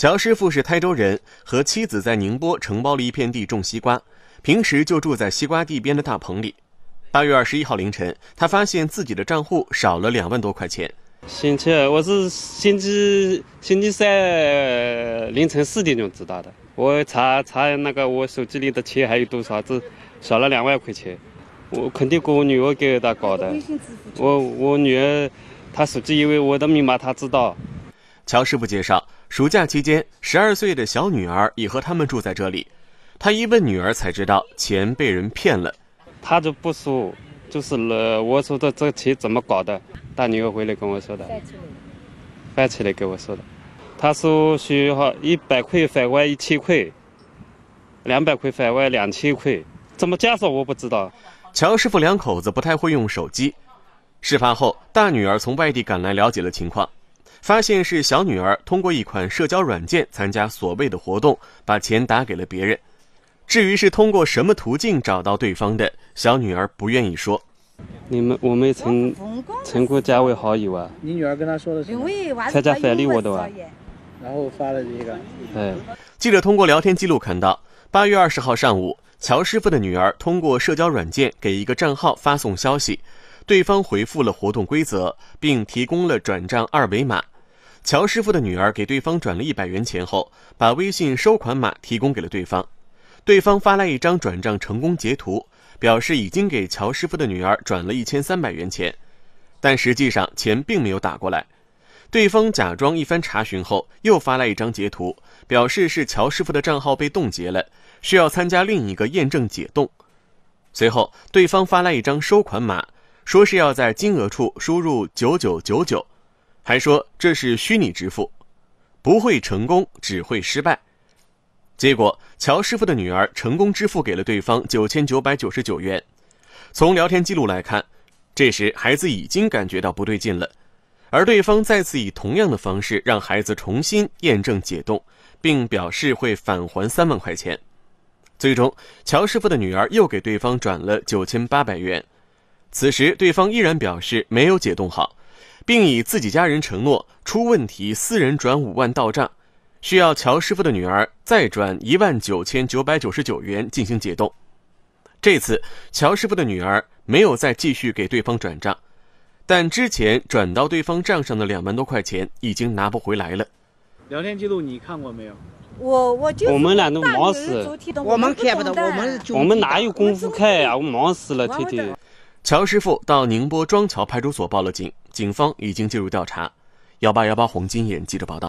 乔师傅是台州人，和妻子在宁波承包了一片地种西瓜，平时就住在西瓜地边的大棚里。八月二十一号凌晨，他发现自己的账户少了两万多块钱。星期，我是星期星期三凌晨四点钟知道的。我查查那个我手机里的钱还有多少，这少了两万块钱。我肯定给我女儿给她搞的。我我女儿，她手机因为我的密码她知道。乔师傅介绍，暑假期间，十二岁的小女儿也和他们住在这里。他一问女儿，才知道钱被人骗了。他就不说，就是了。我说的这个钱怎么搞的？大女儿回来跟我说的，翻起来给我说的。他说：“需要一百块返还一千块，两百块返还两千块，怎么加上我不知道。”乔师傅两口子不太会用手机。事发后，大女儿从外地赶来了解了情况。发现是小女儿通过一款社交软件参加所谓的活动，把钱打给了别人。至于是通过什么途径找到对方的，小女儿不愿意说。你们我没曾曾过加为好友啊？你女儿跟他说的，参加返利我的哇？然后发了这个。哎。记者通过聊天记录看到，八月二十号上午，乔师傅的女儿通过社交软件给一个账号发送消息。对方回复了活动规则，并提供了转账二维码。乔师傅的女儿给对方转了一百元钱后，把微信收款码提供给了对方。对方发来一张转账成功截图，表示已经给乔师傅的女儿转了一千三百元钱，但实际上钱并没有打过来。对方假装一番查询后，又发来一张截图，表示是乔师傅的账号被冻结了，需要参加另一个验证解冻。随后，对方发来一张收款码。说是要在金额处输入九九九九，还说这是虚拟支付，不会成功，只会失败。结果，乔师傅的女儿成功支付给了对方九千九百九十九元。从聊天记录来看，这时孩子已经感觉到不对劲了。而对方再次以同样的方式让孩子重新验证解冻，并表示会返还三万块钱。最终，乔师傅的女儿又给对方转了九千八百元。此时，对方依然表示没有解冻好，并以自己家人承诺出问题私人转五万到账，需要乔师傅的女儿再转一万九千九百九十九元进行解冻。这次，乔师傅的女儿没有再继续给对方转账，但之前转到对方账上的两万多块钱已经拿不回来了。聊天记录你看过没有？我我就我们俩都忙死，我们看不到，我们我们哪有功夫看呀？我忙死了，天天。乔师傅到宁波庄桥派出所报了警，警方已经介入调查。幺八幺八黄金眼记者报道。